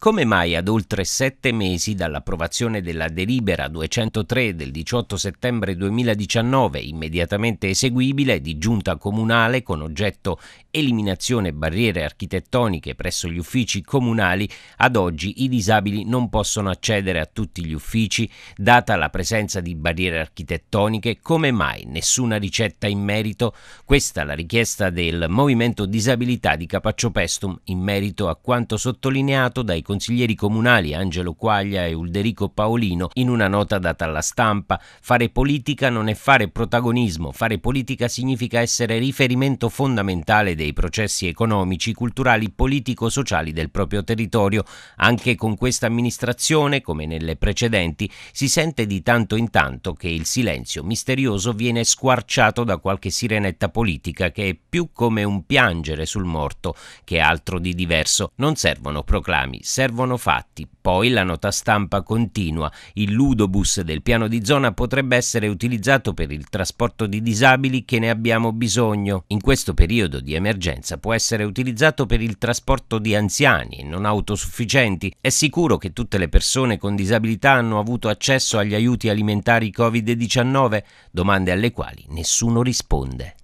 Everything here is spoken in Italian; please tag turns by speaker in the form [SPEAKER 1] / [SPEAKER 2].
[SPEAKER 1] come mai ad oltre sette mesi dall'approvazione della delibera 203 del 18 settembre 2019, immediatamente eseguibile, di giunta comunale con oggetto eliminazione barriere architettoniche presso gli uffici comunali, ad oggi i disabili non possono accedere a tutti gli uffici, data la presenza di barriere architettoniche, come mai nessuna ricetta in merito? Questa è la richiesta del Movimento Disabilità di Capaccio Pestum in merito a quanto sottolineato dai consiglieri comunali Angelo Quaglia e Ulderico Paolino in una nota data alla stampa. Fare politica non è fare protagonismo, fare politica significa essere riferimento fondamentale dei processi economici, culturali, politico-sociali del proprio territorio. Anche con questa amministrazione, come nelle precedenti, si sente di tanto in tanto che il silenzio misterioso viene squarciato da qualche sirenetta politica che è più come un piangere sul morto che altro di diverso. Non servono proclami, servono fatti. Poi la nota stampa continua. Il ludobus del piano di zona potrebbe essere utilizzato per il trasporto di disabili che ne abbiamo bisogno. In questo periodo di emergenza può essere utilizzato per il trasporto di anziani e non autosufficienti. È sicuro che tutte le persone con disabilità hanno avuto accesso agli aiuti alimentari Covid-19? Domande alle quali nessuno risponde.